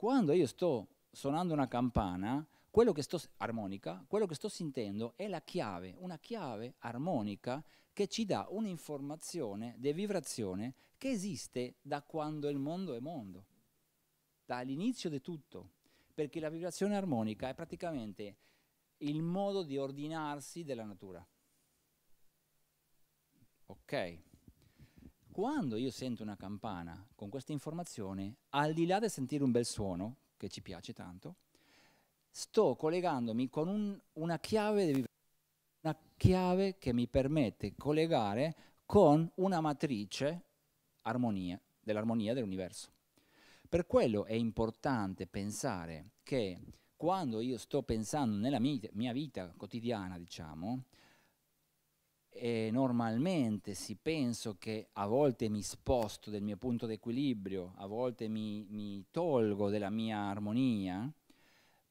Quando io sto suonando una campana, quello che sto, armonica, quello che sto sentendo è la chiave, una chiave armonica che ci dà un'informazione di vibrazione che esiste da quando il mondo è mondo, dall'inizio di tutto, perché la vibrazione armonica è praticamente il modo di ordinarsi della natura. Ok? quando io sento una campana con questa informazione, al di là di sentire un bel suono, che ci piace tanto, sto collegandomi con un, una chiave di vibrazione una chiave che mi permette di collegare con una matrice armonia, dell'armonia dell'universo. Per quello è importante pensare che quando io sto pensando nella mia vita quotidiana, diciamo, e normalmente si penso che a volte mi sposto del mio punto d'equilibrio, a volte mi, mi tolgo della mia armonia,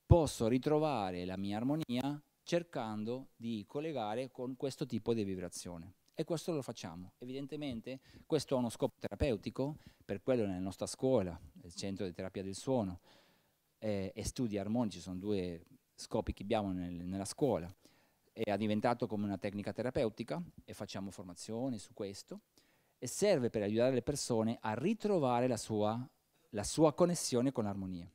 posso ritrovare la mia armonia cercando di collegare con questo tipo di vibrazione. E questo lo facciamo. Evidentemente questo ha uno scopo terapeutico, per quello nella nostra scuola, il centro di terapia del suono, eh, e studi armonici sono due scopi che abbiamo nel, nella scuola è diventato come una tecnica terapeutica e facciamo formazione su questo e serve per aiutare le persone a ritrovare la sua, la sua connessione con l'armonia.